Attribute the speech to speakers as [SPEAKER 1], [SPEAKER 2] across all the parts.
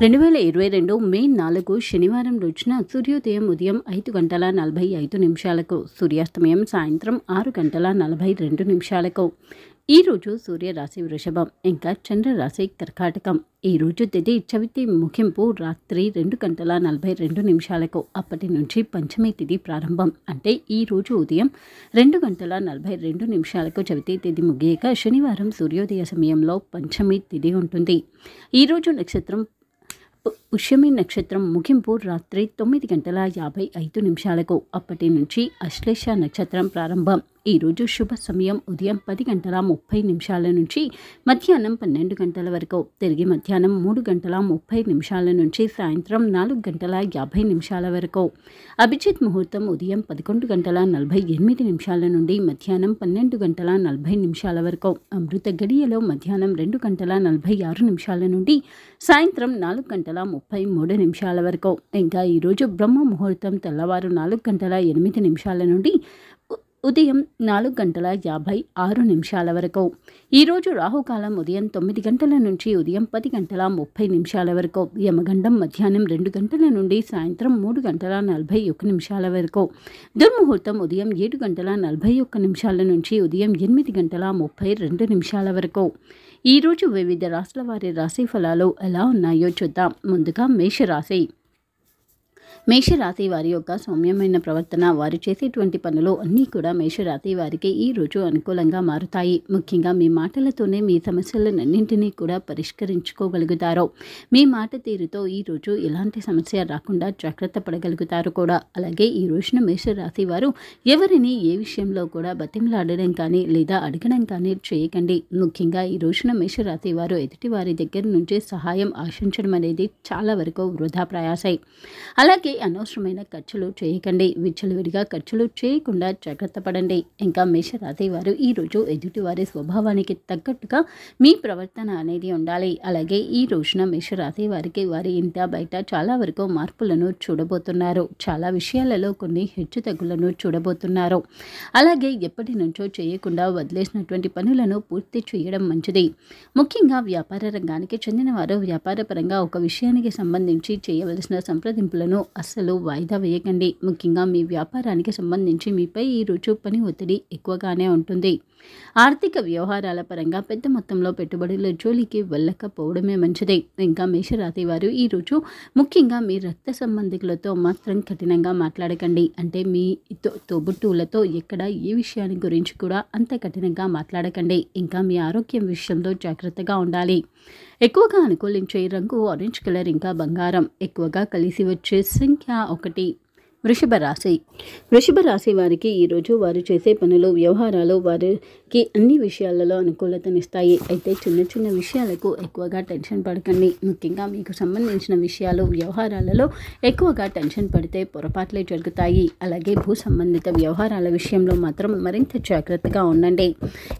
[SPEAKER 1] రెండు వేల ఇరవై రెండు మే నాలుగు శనివారం రోజున సూర్యోదయం ఉదయం ఐదు గంటల నలభై ఐదు నిమిషాలకు సూర్యాస్తమయం సాయంత్రం ఆరు గంటల నలభై రెండు నిమిషాలకు ఈరోజు సూర్యరాశి వృషభం ఇంకా చంద్రరాశి కర్కాటకం ఈరోజు తిథి చవితి ముగింపు రాత్రి రెండు గంటల నలభై రెండు నిమిషాలకు అప్పటి నుంచి పంచమి తిథి ప్రారంభం అంటే ఈరోజు ఉదయం రెండు గంటల నలభై రెండు నిమిషాలకు చవితి తిథి ముగియక శనివారం సూర్యోదయ సమయంలో పంచమి తిథి ఉంటుంది ఈరోజు నక్షత్రం ఉషమి నక్షత్రం ముగింపు రాత్రి తొమ్మిది గంటల యాభై ఐదు నిమిషాలకు అప్పటి నుంచి అశ్లేష నక్షత్రం ప్రారంభం ఈరోజు శుభ సమయం ఉదయం పది గంటల ముప్పై నిమిషాల నుంచి మధ్యాహ్నం పన్నెండు గంటల వరకు తిరిగి మధ్యాహ్నం మూడు గంటల ముప్పై నిమిషాల నుంచి సాయంత్రం నాలుగు గంటల యాభై నిమిషాల వరకు అభిజిత్ ముహూర్తం ఉదయం పదకొండు గంటల నలభై ఎనిమిది నిమిషాల నుండి మధ్యాహ్నం పన్నెండు గంటల నలభై నిమిషాల వరకు అమృత గడియలో మధ్యాహ్నం రెండు గంటల నలభై ఆరు నిమిషాల నుండి సాయంత్రం నాలుగు గంటల ముప్పై మూడు నిమిషాల వరకు ఇంకా ఈరోజు బ్రహ్మ ముహూర్తం తెల్లవారు నాలుగు గంటల ఎనిమిది నిమిషాల నుండి ఉదయం నాలుగు గంటల యాభై ఆరు నిమిషాల వరకు ఈరోజు రాహుకాలం ఉదయం తొమ్మిది గంటల నుంచి ఉదయం పది గంటల ముప్పై నిమిషాల వరకు యమగండం మధ్యాహ్నం రెండు గంటల నుండి సాయంత్రం మూడు గంటల నలభై ఒక్క నిమిషాల వరకు దుర్ముహూర్తం ఉదయం ఏడు గంటల నలభై ఒక్క నిమిషాల నుంచి ఉదయం ఎనిమిది గంటల ముప్పై రెండు నిమిషాల వరకు ఈరోజు వివిధ రాష్ట్రాల వారి రాశి ఫలాలు ఎలా ఉన్నాయో చూద్దాం ముందుగా మేషరాశి మేషరాశి వారి యొక్క సౌమ్యమైన ప్రవర్తన వారు చేసేటువంటి పనులు అన్నీ కూడా మేషరాశి వారికి ఈ రోజు అనుకూలంగా మారుతాయి ముఖ్యంగా మీ మాటలతోనే మీ సమస్యలన్నింటినీ కూడా పరిష్కరించుకోగలుగుతారు మీ మాట తీరుతో ఈరోజు ఎలాంటి సమస్య రాకుండా జాగ్రత్త పడగలుగుతారు కూడా అలాగే ఈ రోజున మేషరాశి వారు ఎవరిని ఏ విషయంలో కూడా బతిమలాడడం కానీ లేదా అడగడం కానీ చేయకండి ముఖ్యంగా ఈ రోజున మేషరాశి వారు ఎదుటి వారి దగ్గర నుంచి సహాయం ఆశించడం అనేది చాలా వరకు వృధా ప్రయాసై అలాగే అనవసరమైన ఖర్చులు చేయకండి విచ్చలవిడిగా ఖర్చులు చేయకుండా జాగ్రత్త పడండి ఇంకా మేషరాశి వారు ఈరోజు ఎదుటివారి స్వభావానికి తగ్గట్టుగా మీ ప్రవర్తన అనేది ఉండాలి అలాగే ఈ రోజున మేషరాశి వారికి వారి ఇంట బయట చాలా వరకు మార్పులను చూడబోతున్నారు చాలా విషయాలలో కొన్ని హెచ్చు తగ్గులను చూడబోతున్నారు అలాగే ఎప్పటి నుంచో చేయకుండా వదిలేసినటువంటి పనులను పూర్తి చేయడం మంచిది ముఖ్యంగా వ్యాపార రంగానికి చెందిన వారు వ్యాపారపరంగా ఒక విషయానికి సంబంధించి చేయవలసిన సంప్రదింపులను అసలు వాయిదా వేయకండి ముఖ్యంగా మీ వ్యాపారానికి సంబంధించి మీపై ఈ రుచు పని ఒత్తిడి ఎక్కువగానే ఉంటుంది ఆర్థిక వ్యవహారాల పరంగా పెద్ద మొత్తంలో పెట్టుబడుల జోలికి వెళ్ళకపోవడమే మంచిదే ఇంకా మేషరాశి వారు ఈరోజు ముఖ్యంగా మీ రక్త సంబంధికులతో మాత్రం కఠినంగా మాట్లాడకండి అంటే మీ తోబుట్టువులతో ఎక్కడ ఏ విషయాన్ని గురించి కూడా అంత కఠినంగా మాట్లాడకండి ఇంకా మీ ఆరోగ్యం విషయంలో జాగ్రత్తగా ఉండాలి ఎక్కువగా అనుకూలించే రంగు ఆరెంజ్ కలర్ ఇంకా బంగారం ఎక్కువగా కలిసి వచ్చే సంఖ్య ఒకటి వృషభ రాశి వృషభ రాశి వారికి ఈరోజు వారు చేసే పనులు వ్యవహారాలు వారు కి అన్ని విషయాలలో అనుకూలతనిస్తాయి అయితే చిన్న చిన్న విషయాలకు ఎక్కువగా టెన్షన్ పడకండి ముఖ్యంగా మీకు సంబంధించిన విషయాలు వ్యవహారాలలో ఎక్కువగా టెన్షన్ పడితే పొరపాట్లే జరుగుతాయి అలాగే భూ సంబంధిత వ్యవహారాల విషయంలో మాత్రం మరింత జాగ్రత్తగా ఉండండి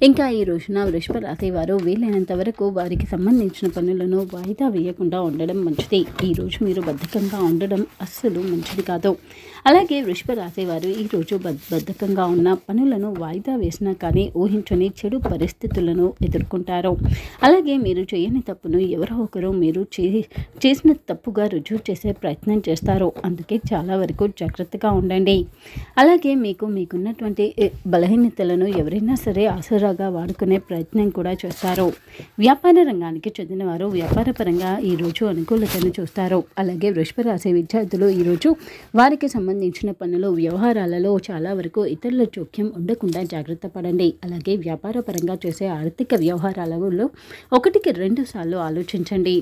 [SPEAKER 1] ఇంకా ఈ రోజున వృషభ రాశి వారు వీలైనంత వరకు వారికి సంబంధించిన పనులను వాయిదా వేయకుండా ఉండడం మంచిది ఈరోజు మీరు బద్ధకంగా ఉండడం అస్సలు మంచిది కాదు అలాగే వృషభ రాశి వారు ఈరోజు బద్ధకంగా ఉన్న పనులను వాయిదా వేసినా కానీ ఊహి నిర్వహించని చెడు పరిస్థితులను ఎదుర్కొంటారు అలాగే మీరు చేయని తప్పును ఎవరో ఒకరు మీరు చేసిన తప్పుగా రుజువు చేసే ప్రయత్నం చేస్తారు అందుకే చాలా వరకు జాగ్రత్తగా ఉండండి అలాగే మీకు మీకున్నటువంటి బలహీనతలను ఎవరైనా సరే ఆసరాగా వాడుకునే ప్రయత్నం కూడా చేస్తారు వ్యాపార రంగానికి చెందిన వారు వ్యాపార పరంగా ఈరోజు అనుకూలతను చూస్తారు అలాగే వృషభ రాశి విద్యార్థులు ఈరోజు వారికి సంబంధించిన పనులు వ్యవహారాలలో చాలా వరకు ఇతరుల జోక్యం ఉండకుండా జాగ్రత్త పడండి అలాగే అలాగే వ్యాపారపరంగా చేసే ఆర్థిక వ్యవహారాలలో ఒకటికి రెండు సార్లు ఆలోచించండి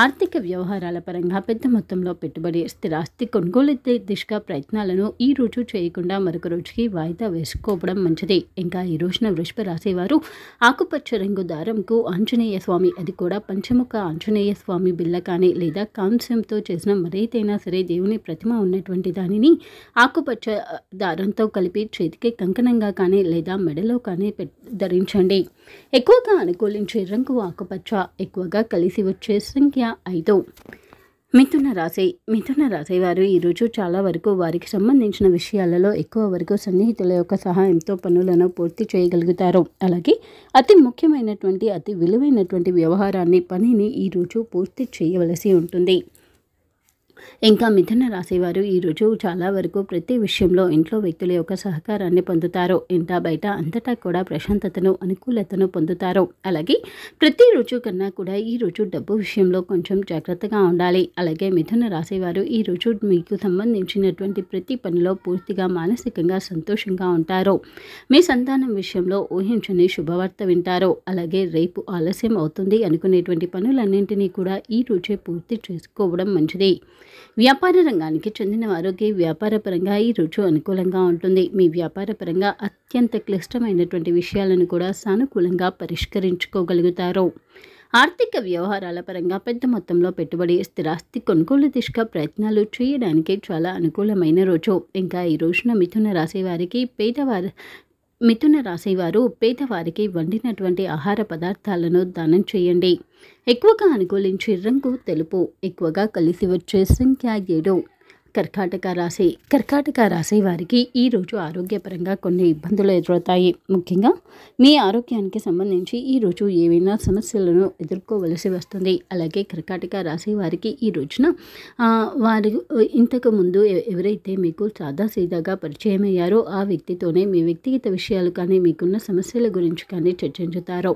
[SPEAKER 1] ఆర్థిక వ్యవహారాల పరంగా పెద్ద మొత్తంలో పెట్టుబడి స్థిరాస్తి కొనుగోలు దిశగా ప్రయత్నాలను ఈ రోజు చేయకుండా మరొక రోజుకి వాయిదా వేసుకోవడం మంచిది ఇంకా ఈ రోజున వృషభ రాసేవారు ఆకుపచ్చ రంగు దారంకు ఆంజనేయ స్వామి అది కూడా పంచముఖ ఆంజనేయ స్వామి బిల్ల కానీ లేదా కాంస్యంతో చేసిన మరేదైనా సరే దేవుని ప్రతిమ ఉన్నటువంటి దానిని ఆకుపచ్చ దారంతో కలిపి చేతికి కంకణంగా కానీ లేదా మెడలో కానీ ధరించండి ఎక్కువగా అనుకూలించే రంగు ఆకుపచ్చ ఎక్కువగా కలిసి వచ్చే సంఖ్య ఐదు మిథున రాశి మిథున రాశి వారు ఈరోజు చాలా వరకు వారికి సంబంధించిన విషయాలలో ఎక్కువ వరకు సన్నిహితుల యొక్క సహాయంతో పనులను పూర్తి చేయగలుగుతారు అలాగే అతి ముఖ్యమైనటువంటి అతి విలువైనటువంటి వ్యవహారాన్ని పనిని ఈరోజు పూర్తి చేయవలసి ఉంటుంది ఇంకా మిథున ఈ ఈరోజు చాలా వరకు ప్రతి విషయంలో ఇంట్లో వ్యక్తుల యొక్క సహకారాన్ని పొందుతారు ఇంట బయట అంతటా కూడా ప్రశాంతతను అనుకూలతను పొందుతారు అలాగే ప్రతి రుచు కన్నా కూడా ఈరోజు డబ్బు విషయంలో కొంచెం జాగ్రత్తగా ఉండాలి అలాగే మిథున ఈ ఈరోజు మీకు సంబంధించినటువంటి ప్రతి పనిలో పూర్తిగా మానసికంగా సంతోషంగా ఉంటారు మీ సంతానం విషయంలో ఊహించని శుభవార్త వింటారు అలాగే రేపు ఆలస్యం అవుతుంది అనుకునేటువంటి పనులన్నింటినీ కూడా ఈ రుచే పూర్తి చేసుకోవడం మంచిది వ్యాపార రంగానికి చెందిన వారికి వ్యాపారపరంగా ఈ రోజు అనుకూలంగా ఉంటుంది మీ వ్యాపారపరంగా అత్యంత క్లిష్టమైనటువంటి విషయాలను కూడా సానుకూలంగా పరిష్కరించుకోగలుగుతారు ఆర్థిక వ్యవహారాల పరంగా పెద్ద మొత్తంలో పెట్టుబడి స్థిరాస్తి కొనుగోలు దిశగా ప్రయత్నాలు చేయడానికి చాలా అనుకూలమైన రోజు ఇంకా ఈ రోజున మిథున రాశి వారికి పేదవారి మిథున రాశివారు పేదవారికి వండినటువంటి ఆహార పదార్థాలను దానం చేయండి ఎక్కువగా అనుకూలించే రంగు తెలుపు ఎక్కువగా కలిసి వచ్చే సంఖ్య ఏడు కర్కాటక రాశి కర్కాటక రాశి వారికి ఈరోజు ఆరోగ్యపరంగా కొన్ని ఇబ్బందులు ఎదురవుతాయి ముఖ్యంగా మీ ఆరోగ్యానికి సంబంధించి ఈరోజు ఏవైనా సమస్యలను ఎదుర్కోవలసి వస్తుంది అలాగే కర్కాటక రాశి వారికి ఈ రోజున వారు ఇంతకు ముందు ఎవరైతే మీకు సాదాసీదాగా పరిచయం అయ్యారో ఆ వ్యక్తితోనే మీ వ్యక్తిగత విషయాలు కానీ మీకున్న సమస్యల గురించి కానీ చర్చించుతారో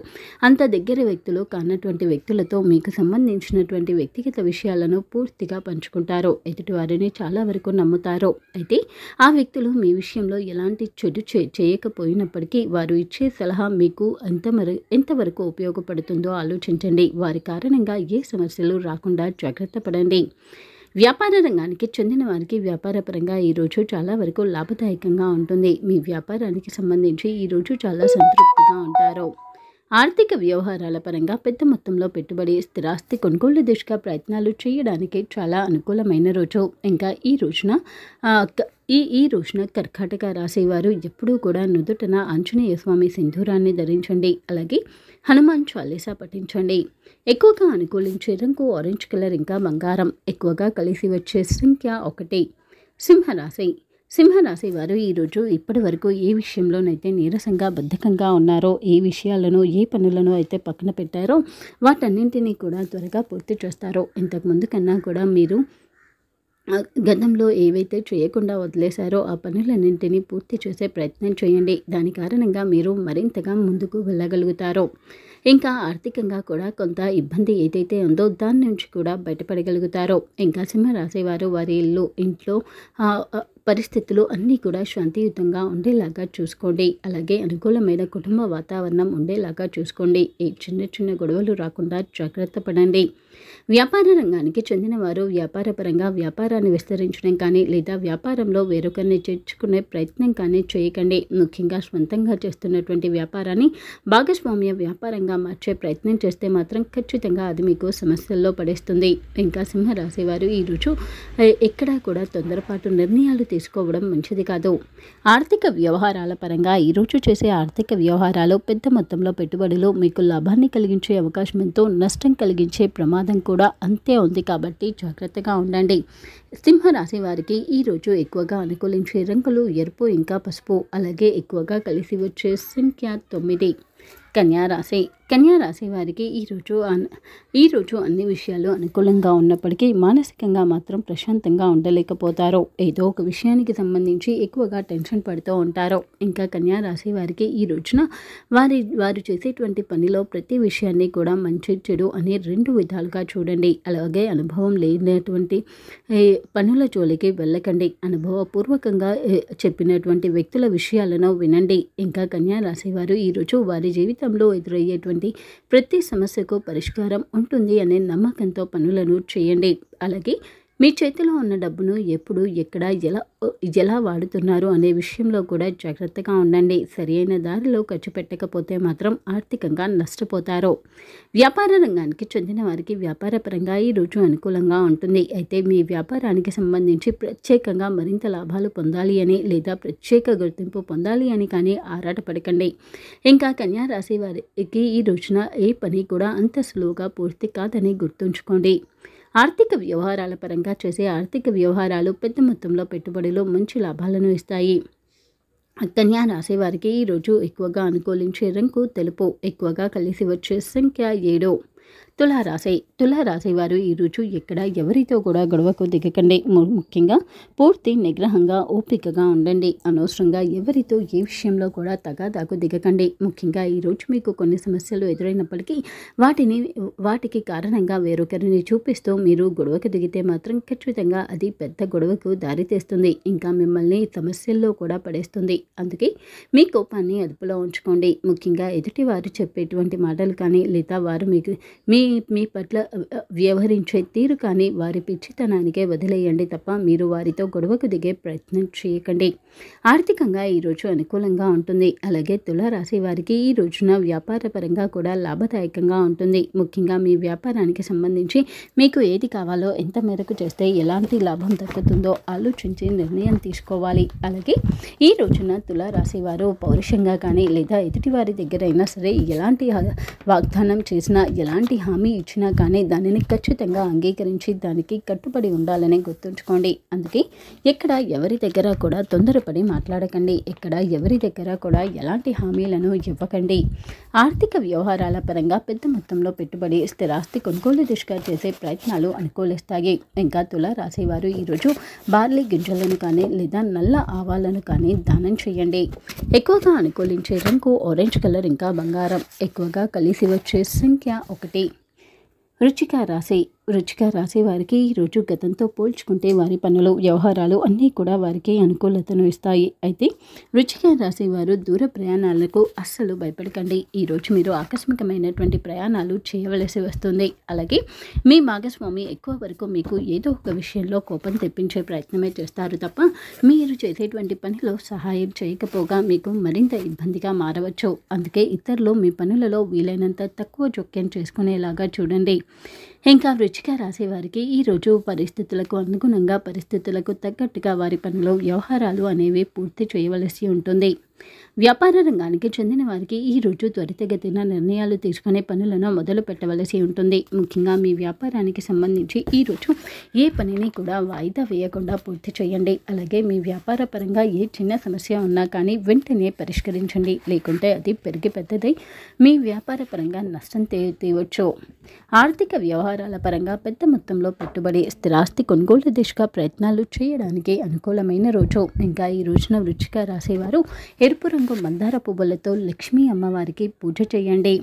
[SPEAKER 1] అంత దగ్గర వ్యక్తులు కానటువంటి వ్యక్తులతో మీకు సంబంధించినటువంటి వ్యక్తిగత విషయాలను పూర్తిగా పంచుకుంటారు ఎదుటివారిని వారిని చాలా వరకు నమ్ముతారో అయితే ఆ వ్యక్తులు మీ విషయంలో ఎలాంటి చెడు చేయకపోయినప్పటికీ వారు ఇచ్చే సలహా మీకు ఎంతమరు ఎంతవరకు ఉపయోగపడుతుందో ఆలోచించండి వారి కారణంగా ఏ సమస్యలు రాకుండా జాగ్రత్త పడండి వ్యాపార రంగానికి చెందిన వారికి వ్యాపారపరంగా ఈరోజు చాలా వరకు లాభదాయకంగా ఉంటుంది మీ వ్యాపారానికి సంబంధించి ఈరోజు చాలా సంతృప్తిగా ఉంటారు ఆర్థిక వ్యవహారాల పరంగా పెద్ద మొత్తంలో పెట్టుబడి స్థిరాస్తి కొనుగోలు దిశగా ప్రయత్నాలు చేయడానికి చాలా అనుకూలమైన రోజు ఇంకా ఈ రోజున ఈ ఈ రోజున కర్కాటక రాసేవారు ఎప్పుడూ కూడా నుదుటన ఆంజనేయ స్వామి సింధూరాన్ని ధరించండి అలాగే హనుమాన్ చాలీసా పఠించండి ఎక్కువగా అనుకూలించే రంగు ఆరెంజ్ కలర్ ఇంకా బంగారం ఎక్కువగా కలిసి వచ్చే సంఖ్య ఒకటి సింహరాశి సింహరాశి వారు ఈరోజు ఇప్పటి వరకు ఏ విషయంలోనైతే నీరసంగా బద్ధకంగా ఉన్నారో ఏ విషయాలను ఏ పనులను అయితే పక్కన పెట్టారో వాటన్నింటినీ కూడా త్వరగా పూర్తి చేస్తారో ఇంతకుముందు కన్నా కూడా మీరు గతంలో ఏవైతే చేయకుండా వదిలేశారో ఆ పనులన్నింటినీ పూర్తి చేసే ప్రయత్నం చేయండి దాని కారణంగా మీరు మరింతగా ముందుకు వెళ్ళగలుగుతారో ఇంకా ఆర్థికంగా కూడా కొంత ఇబ్బంది ఏదైతే ఉందో దాని నుంచి కూడా బయటపడగలుగుతారో ఇంకా సింహరాశి వారు వారి ఇల్లు ఇంట్లో పరిస్థితులు అన్నీ కూడా శాంతియుతంగా ఉండేలాగా చూసుకోండి అలాగే అనుకూలమైన కుటుంబ వాతావరణం ఉండేలాగా చూసుకోండి ఈ చిన్న చిన్న గొడవలు రాకుండా జాగ్రత్త పడండి వ్యాపార రంగానికి చెందినవారు వ్యాపారపరంగా వ్యాపారాన్ని విస్తరించడం కానీ లేదా వ్యాపారంలో వేరొకరిని చేర్చుకునే ప్రయత్నం కానీ చేయకండి ముఖ్యంగా స్వంతంగా చేస్తున్నటువంటి వ్యాపారాన్ని భాగస్వామ్య వ్యాపారంగా మార్చే ప్రయత్నం చేస్తే మాత్రం ఖచ్చితంగా అది మీకు సమస్యల్లో పడేస్తుంది ఇంకా సింహరాశి వారు ఈరోజు ఎక్కడా కూడా తొందరపాటు నిర్ణయాలు తీసుకోవడం మంచిది కాదు ఆర్థిక వ్యవహారాల పరంగా ఈరోజు చేసే ఆర్థిక వ్యవహారాలు పెద్ద మొత్తంలో పెట్టుబడులు మీకు లాభాన్ని కలిగించే అవకాశం ఎంతో నష్టం కలిగించే ప్రమాదం ప్రమాదం కూడా అంతే ఉంది కాబట్టి జాగ్రత్తగా ఉండండి సింహరాశి వారికి ఈరోజు ఎక్కువగా అనుకూలించే రంగులు ఎరుపు ఇంకా పసుపు అలాగే ఎక్కువగా కలిసి వచ్చే సంఖ్య తొమ్మిది కన్యారాశి కన్యా రాశి వారికి ఈరోజు ఈరోజు అన్ని విషయాలు అనుకూలంగా ఉన్నప్పటికీ మానసికంగా మాత్రం ప్రశాంతంగా ఉండలేకపోతారు ఏదో ఒక విషయానికి సంబంధించి ఎక్కువగా టెన్షన్ పడుతూ ఉంటారు ఇంకా కన్యా రాశి వారికి ఈ రోజున వారి వారు చేసేటువంటి పనిలో ప్రతి విషయాన్ని కూడా మంచి చెడు అనే రెండు విధాలుగా చూడండి అలాగే అనుభవం లేనటువంటి పనుల జోలికి వెళ్ళకండి అనుభవపూర్వకంగా చెప్పినటువంటి వ్యక్తుల విషయాలను వినండి ఇంకా కన్యా రాశి వారు ఈరోజు వారి జీవితంలో ఎదురయ్యేటువంటి చేసుకోండి ప్రతి సమస్యకు పరిష్కారం ఉంటుంది అనే నమ్మకంతో పనులను చేయండి అలాగే మీ చేతిలో ఉన్న డబ్బును ఎప్పుడు ఎక్కడ ఎలా ఎలా వాడుతున్నారు అనే విషయంలో కూడా జాగ్రత్తగా ఉండండి సరియైన దారిలో ఖర్చు పెట్టకపోతే మాత్రం ఆర్థికంగా నష్టపోతారు వ్యాపార రంగానికి చెందిన వారికి వ్యాపారపరంగా రోజు అనుకూలంగా ఉంటుంది అయితే మీ వ్యాపారానికి సంబంధించి ప్రత్యేకంగా మరింత లాభాలు పొందాలి అని లేదా ప్రత్యేక గుర్తింపు పొందాలి అని కానీ ఆరాటపడకండి ఇంకా కన్యా రాశి వారికి ఈ రోజున ఏ పని కూడా అంత సులువుగా పూర్తి కాదని గుర్తుంచుకోండి ఆర్థిక వ్యవహారాల పరంగా చేసే ఆర్థిక వ్యవహారాలు పెద్ద మొత్తంలో పెట్టుబడులు మంచి లాభాలను ఇస్తాయి కన్యా రాసేవారికి ఈరోజు ఎక్కువగా అనుకూలించే రంగు తెలుపు ఎక్కువగా కలిసి వచ్చే సంఖ్య ఏడు తులారాశి తులారాశి వారు ఈరోజు ఎక్కడ ఎవరితో కూడా గొడవకు దిగకండి ముఖ్యంగా పూర్తి నిగ్రహంగా ఓపికగా ఉండండి అనవసరంగా ఎవరితో ఏ విషయంలో కూడా తగాదాకు దిగకండి ముఖ్యంగా ఈరోజు మీకు కొన్ని సమస్యలు ఎదురైనప్పటికీ వాటిని వాటికి కారణంగా వేరొకరిని చూపిస్తూ మీరు గొడవకు దిగితే మాత్రం ఖచ్చితంగా అది పెద్ద గొడవకు దారితీస్తుంది ఇంకా మిమ్మల్ని సమస్యల్లో కూడా పడేస్తుంది అందుకే మీ కోపాన్ని అదుపులో ఉంచుకోండి ముఖ్యంగా ఎదుటి వారు చెప్పేటువంటి మాటలు కానీ లేదా వారు మీకు మీ మీ పట్ల వ్యవహరించే తీరు కానీ వారి పిచ్చితనానికే వదిలేయండి తప్ప మీరు వారితో గొడవకు దిగే ప్రయత్నం చేయకండి ఆర్థికంగా ఈరోజు అనుకూలంగా ఉంటుంది అలాగే తులారాశి వారికి ఈ రోజున వ్యాపారపరంగా కూడా లాభదాయకంగా ఉంటుంది ముఖ్యంగా మీ వ్యాపారానికి సంబంధించి మీకు ఏది కావాలో ఎంత మేరకు చేస్తే ఎలాంటి లాభం దక్కుతుందో ఆలోచించి నిర్ణయం తీసుకోవాలి అలాగే ఈ రోజున తులారాశి వారు పౌరుషంగా కానీ లేదా ఎదుటివారి దగ్గరైనా సరే ఎలాంటి వాగ్దానం చేసినా ఎలాంటి హామీ ఇచ్చినా కానీ దానిని ఖచ్చితంగా అంగీకరించి దానికి కట్టుబడి ఉండాలని గుర్తుంచుకోండి అందుకే ఎక్కడ ఎవరి దగ్గర కూడా తొందర ఆవేశపడి మాట్లాడకండి ఇక్కడ ఎవరి దగ్గర కూడా ఎలాంటి హామీలను ఇవ్వకండి ఆర్థిక వ్యవహారాల పరంగా పెద్ద మొత్తంలో పెట్టుబడి స్థిరాస్తి కొనుగోలు దిశగా చేసే ప్రయత్నాలు అనుకూలిస్తాయి ఇంకా తుల రాసేవారు ఈరోజు బార్లీ గింజలను కానీ లేదా నల్ల ఆవాలను కానీ దానం చేయండి ఎక్కువగా అనుకూలించే రంగు ఆరెంజ్ కలర్ ఇంకా బంగారం ఎక్కువగా కలిసి వచ్చే సంఖ్య ఒకటి రుచిక రాశి రుచిక రాసే వారికి ఈరోజు గతంతో పోల్చుకుంటే వారి పనులు వ్యవహారాలు అన్నీ కూడా వారికి అనుకూలతను ఇస్తాయి అయితే రుచిక రాసే వారు దూర ప్రయాణాలకు అస్సలు భయపడకండి ఈరోజు మీరు ఆకస్మికమైనటువంటి ప్రయాణాలు చేయవలసి వస్తుంది అలాగే మీ భాగస్వామి ఎక్కువ వరకు మీకు ఏదో ఒక విషయంలో కోపం తెప్పించే ప్రయత్నమే చేస్తారు తప్ప మీరు చేసేటువంటి పనిలో సహాయం చేయకపోగా మీకు మరింత ఇబ్బందిగా మారవచ్చు అందుకే ఇతరులు మీ పనులలో వీలైనంత తక్కువ జోక్యం చేసుకునేలాగా చూడండి ఇంకా వృచ్చిక రాసేవారికి ఈరోజు పరిస్థితులకు అనుగుణంగా పరిస్థితులకు తగ్గట్టుగా వారి పనిలో వ్యవహారాలు అనేవి పూర్తి చేయవలసి ఉంటుంది వ్యాపార రంగానికి చెందిన వారికి ఈ రోజు త్వరితగతిన నిర్ణయాలు తీసుకునే పనులను మొదలు పెట్టవలసి ఉంటుంది ముఖ్యంగా మీ వ్యాపారానికి సంబంధించి ఈరోజు ఏ పనిని కూడా వాయిదా వేయకుండా పూర్తి చేయండి అలాగే మీ వ్యాపార పరంగా ఏ చిన్న సమస్య ఉన్నా కానీ వెంటనే పరిష్కరించండి లేకుంటే అది పెరిగి పెద్దదై మీ వ్యాపార పరంగా నష్టం తీయవచ్చు ఆర్థిక వ్యవహారాల పరంగా పెద్ద మొత్తంలో పెట్టుబడి స్థిరాస్తి కొనుగోలు దిశగా ప్రయత్నాలు చేయడానికి అనుకూలమైన రోజు ఇంకా ఈ రోజున వృచ్చిక రాసేవారు ఎరుపు రంగు మందార పువ్వులతో లక్ష్మీ అమ్మవారికి పూజ చేయండి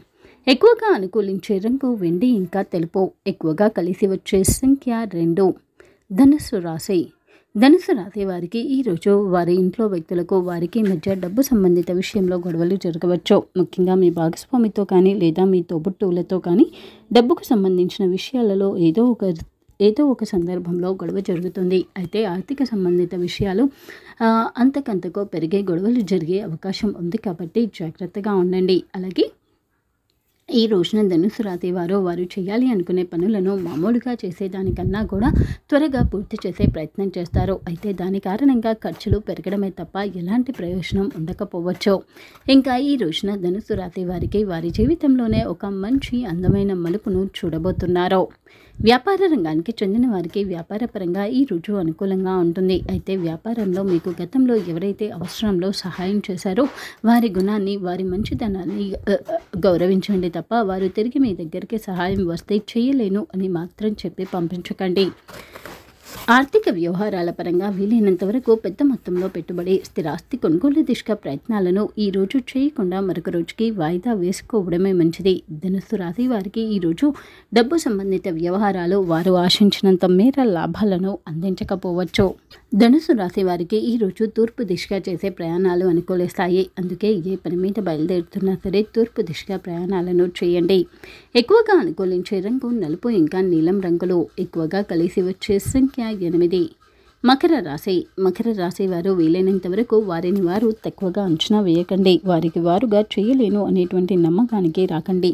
[SPEAKER 1] ఎక్కువగా అనుకూలించే రంగు వెండి ఇంకా తెలుపు ఎక్కువగా కలిసి వచ్చే సంఖ్య రెండు ధనుసు రాశి ధనుసు రాశి వారికి ఈరోజు వారి ఇంట్లో వ్యక్తులకు వారికి మధ్య డబ్బు సంబంధిత విషయంలో గొడవలు జరగవచ్చు ముఖ్యంగా మీ భాగస్వామితో కానీ లేదా మీ తోబుట్టువులతో కానీ డబ్బుకు సంబంధించిన విషయాలలో ఏదో ఒక ఏదో ఒక సందర్భంలో గొడవ జరుగుతుంది అయితే ఆర్థిక సంబంధిత విషయాలు అంతకంతకో పెరిగే గొడవలు జరిగే అవకాశం ఉంది కాబట్టి జాగ్రత్తగా ఉండండి అలాగే ఈ రోజున ధనుసు రాతి వారు వారు చేయాలి అనుకునే పనులను మామూలుగా చేసేదానికన్నా కూడా త్వరగా పూర్తి చేసే ప్రయత్నం చేస్తారు అయితే దాని కారణంగా ఖర్చులు పెరగడమే తప్ప ఎలాంటి ప్రయోజనం ఉండకపోవచ్చు ఇంకా ఈ రోజున ధనుసు రాతి వారికి వారి జీవితంలోనే ఒక మంచి అందమైన మలుపును చూడబోతున్నారు వ్యాపార రంగానికి చెందిన వారికి వ్యాపారపరంగా ఈ రుజువు అనుకూలంగా ఉంటుంది అయితే వ్యాపారంలో మీకు గతంలో ఎవరైతే అవసరంలో సహాయం చేశారో వారి గుణాన్ని వారి మంచితనాన్ని గౌరవించండి తప్ప వారు తిరిగి మీ దగ్గరికి సహాయం వస్తే చేయలేను అని మాత్రం చెప్పి పంపించకండి ఆర్థిక వ్యవహారాల పరంగా వీలైనంత వరకు పెద్ద మొత్తంలో పెట్టుబడి స్థిరాస్తి కొనుగోలు దిశగా ప్రయత్నాలను ఈ రోజు చేయకుండా మరొక రోజుకి వాయిదా వేసుకోవడమే మంచిది ధనుసు రాశి వారికి ఈరోజు డబ్బు సంబంధిత వ్యవహారాలు వారు ఆశించినంత మేర లాభాలను అందించకపోవచ్చు ధనుసు రాశి వారికి ఈరోజు తూర్పు దిశగా చేసే ప్రయాణాలు అనుకూలిస్తాయి అందుకే ఏ పని మీద బయలుదేరుతున్నా సరే తూర్పు దిశగా ప్రయాణాలను చేయండి ఎక్కువగా అనుకూలించే రంగు నలుపు ఇంకా నీలం రంగులు ఎక్కువగా కలిసి వచ్చే సంఖ్య ఎనిమిది మకర రాశి మకర రాశి వారు వీలైనంత వరకు వారిని వారు తక్కువగా అంచనా వేయకండి వారికి వారుగా చేయలేను అనేటువంటి నమ్మకానికి రాకండి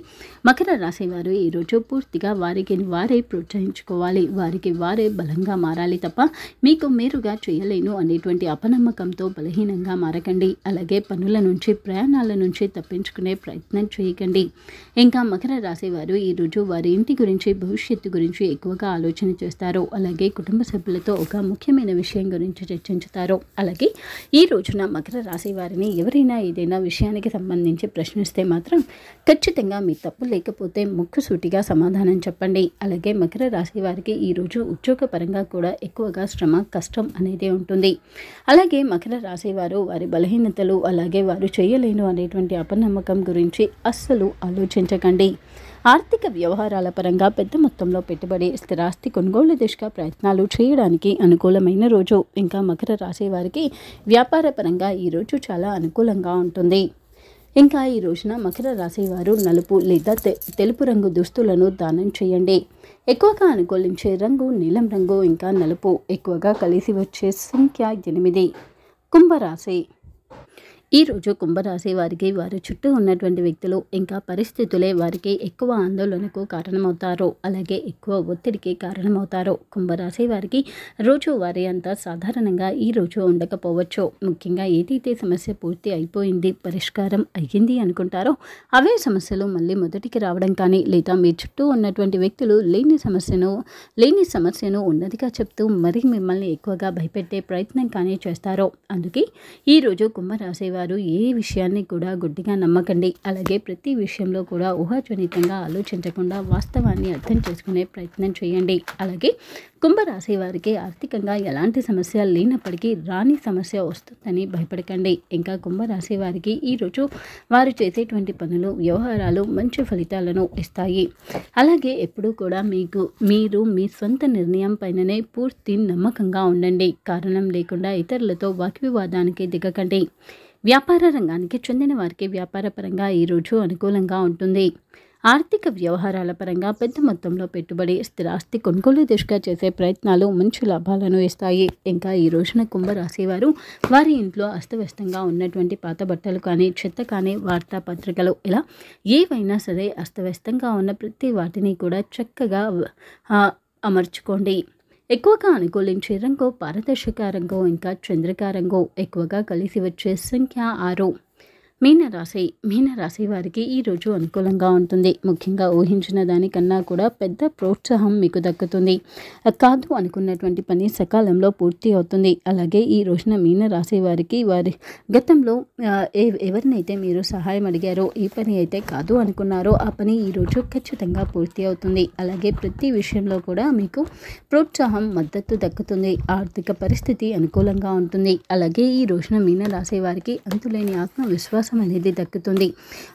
[SPEAKER 1] మకర రాశి వారు ఈరోజు పూర్తిగా వారికి వారే ప్రోత్సహించుకోవాలి వారికి వారే బలంగా మారాలి తప్ప మీకు మీరుగా చేయలేను అనేటువంటి అపనమ్మకంతో బలహీనంగా మారకండి అలాగే పనుల నుంచి ప్రయాణాల నుంచి తప్పించుకునే ప్రయత్నం చేయకండి ఇంకా మకర రాశి వారు ఈరోజు వారి ఇంటి గురించి భవిష్యత్తు గురించి ఎక్కువగా ఆలోచన చేస్తారు అలాగే కుటుంబ సభ్యులతో ఒక ముఖ్యమైన ముఖ్యమైన విషయం గురించి చర్చించుతారు అలాగే ఈ రోజున మకర రాశి వారిని ఎవరైనా ఏదైనా విషయానికి సంబంధించి ప్రశ్నిస్తే మాత్రం ఖచ్చితంగా మీ తప్పు లేకపోతే సూటిగా సమాధానం చెప్పండి అలాగే మకర రాశి వారికి ఈరోజు ఉద్యోగపరంగా కూడా ఎక్కువగా శ్రమ కష్టం అనేది ఉంటుంది అలాగే మకర రాశి వారు వారి బలహీనతలు అలాగే వారు చేయలేను అనేటువంటి అపనమ్మకం గురించి అస్సలు ఆలోచించకండి ఆర్థిక వ్యవహారాల పరంగా పెద్ద మొత్తంలో పెట్టుబడి స్థిరాస్తి కొనుగోళ్ల దిశగా ప్రయత్నాలు చేయడానికి అనుకూలమైన రోజు ఇంకా మకర రాశి వారికి వ్యాపార పరంగా ఈరోజు చాలా అనుకూలంగా ఉంటుంది ఇంకా ఈ రోజున మకర రాశి వారు నలుపు లేదా తెలుపు రంగు దుస్తులను దానం చేయండి ఎక్కువగా అనుకూలించే రంగు నీలం రంగు ఇంకా నలుపు ఎక్కువగా కలిసి వచ్చే సంఖ్య ఎనిమిది కుంభరాశి ఈరోజు కుంభరాశి వారికి వారి చుట్టూ ఉన్నటువంటి వ్యక్తులు ఇంకా పరిస్థితులే వారికి ఎక్కువ ఆందోళనకు కారణమవుతారు అలాగే ఎక్కువ ఒత్తిడికి కారణమవుతారు కుంభరాశి వారికి రోజు వారి అంతా సాధారణంగా ఈరోజు ఉండకపోవచ్చు ముఖ్యంగా ఏదైతే సమస్య పూర్తి అయిపోయింది పరిష్కారం అయ్యింది అనుకుంటారో అవే సమస్యలు మళ్ళీ మొదటికి రావడం కానీ లేదా మీ చుట్టూ ఉన్నటువంటి వ్యక్తులు లేని సమస్యను లేని సమస్యను ఉన్నదిగా చెప్తూ మరి మిమ్మల్ని ఎక్కువగా భయపెట్టే ప్రయత్నం కానీ చేస్తారో అందుకే ఈరోజు కుంభరాశి వారు ఏ విషయాన్ని కూడా గుడ్డిగా నమ్మకండి అలాగే ప్రతి విషయంలో కూడా ఊహాజనితంగా ఆలోచించకుండా వాస్తవాన్ని అర్థం చేసుకునే ప్రయత్నం చేయండి అలాగే కుంభరాశి వారికి ఆర్థికంగా ఎలాంటి సమస్య లేనప్పటికీ రాని సమస్య వస్తుందని భయపడకండి ఇంకా కుంభరాశి వారికి ఈరోజు వారు చేసేటువంటి పనులు వ్యవహారాలు మంచి ఫలితాలను ఇస్తాయి అలాగే ఎప్పుడూ కూడా మీకు మీరు మీ సొంత నిర్ణయం పైననే పూర్తి నమ్మకంగా ఉండండి కారణం లేకుండా ఇతరులతో వాక్వివాదానికి దిగకండి వ్యాపార రంగానికి చెందిన వారికి వ్యాపారపరంగా ఈరోజు అనుకూలంగా ఉంటుంది ఆర్థిక వ్యవహారాల పరంగా పెద్ద మొత్తంలో పెట్టుబడి స్థిరాస్తి కొనుగోలు దిశగా చేసే ప్రయత్నాలు మంచి లాభాలను ఇస్తాయి ఇంకా ఈ రోజున కుంభరాశివారు వారి ఇంట్లో అస్తవ్యస్తంగా ఉన్నటువంటి పాత బట్టలు కానీ చెత్త కానీ వార్తాపత్రికలు ఇలా ఏవైనా సరే అస్తవ్యస్తంగా ఉన్న ప్రతి వాటిని కూడా చక్కగా అమర్చుకోండి ఎక్కువగా అనుకూలించే రంగు పారదర్శక రంగు ఇంకా చంద్రకారంగు ఎక్కువగా కలిసి వచ్చే సంఖ్య ఆరు మీనరాశి మీనరాశి వారికి ఈరోజు అనుకూలంగా ఉంటుంది ముఖ్యంగా ఊహించిన దానికన్నా కూడా పెద్ద ప్రోత్సాహం మీకు దక్కుతుంది కాదు అనుకున్నటువంటి పని సకాలంలో పూర్తి అవుతుంది అలాగే ఈ రోజున మీనరాశి వారికి వారి గతంలో ఎవరినైతే మీరు సహాయం అడిగారో ఏ పని అయితే కాదు అనుకున్నారో ఆ పని ఈరోజు ఖచ్చితంగా పూర్తి అవుతుంది అలాగే ప్రతి విషయంలో కూడా మీకు ప్రోత్సాహం మద్దతు దక్కుతుంది ఆర్థిక పరిస్థితి అనుకూలంగా ఉంటుంది అలాగే ఈ రోజున మీనరాశి వారికి అంతులేని ఆత్మవిశ్వాసం అవకాశం అనేది దక్కుతుంది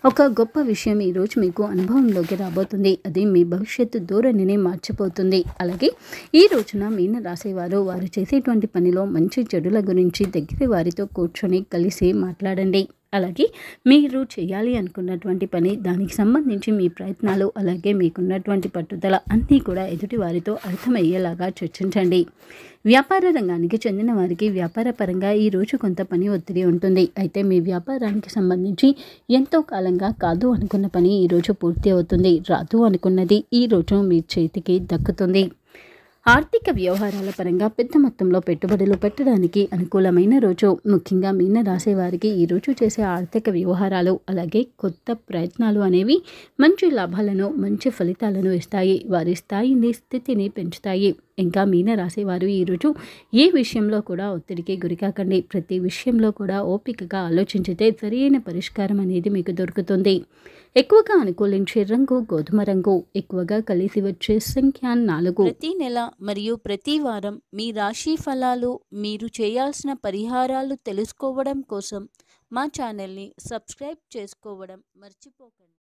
[SPEAKER 1] ఒక గొప్ప విషయం ఈరోజు మీకు అనుభవంలోకి రాబోతుంది అది మీ భవిష్యత్తు ధోరణిని మార్చిపోతుంది అలాగే ఈ రోజున మీన రాసేవారు వారు చేసేటువంటి పనిలో మంచి చెడుల గురించి దగ్గర వారితో కూర్చొని కలిసి మాట్లాడండి అలాగే మీరు చేయాలి అనుకున్నటువంటి పని దానికి సంబంధించి మీ ప్రయత్నాలు అలాగే మీకున్నటువంటి పట్టుదల అన్నీ కూడా ఎదుటి వారితో అర్థమయ్యేలాగా చర్చించండి వ్యాపార రంగానికి చెందిన వారికి వ్యాపార పరంగా ఈరోజు కొంత పని ఒత్తిడి ఉంటుంది అయితే మీ వ్యాపారానికి సంబంధించి ఎంతో కాలంగా కాదు అనుకున్న పని ఈరోజు పూర్తి అవుతుంది రాదు అనుకున్నది ఈరోజు మీ చేతికి దక్కుతుంది ఆర్థిక వ్యవహారాల పరంగా పెద్ద మొత్తంలో పెట్టుబడులు పెట్టడానికి అనుకూలమైన రోజు ముఖ్యంగా మీన రాసేవారికి ఈ రోజు చేసే ఆర్థిక వ్యవహారాలు అలాగే కొత్త ప్రయత్నాలు అనేవి మంచి లాభాలను మంచి ఫలితాలను ఇస్తాయి వారి స్థాయిని స్థితిని పెంచుతాయి ఇంకా మీన రాసేవారు ఈరోజు ఏ విషయంలో కూడా ఒత్తిడికి గురికాకండి ప్రతి విషయంలో కూడా ఓపికగా ఆలోచించితే సరైన పరిష్కారం అనేది మీకు దొరుకుతుంది ఎక్కువగా అనుకూలించే రంగు గోధుమ రంగు ఎక్కువగా కలిసి వచ్చే సంఖ్య నాలుగు ప్రతి నెల మరియు ప్రతి వారం మీ రాశి ఫలాలు మీరు చేయాల్సిన పరిహారాలు తెలుసుకోవడం కోసం మా ఛానల్ని సబ్స్క్రైబ్ చేసుకోవడం మర్చిపోకండి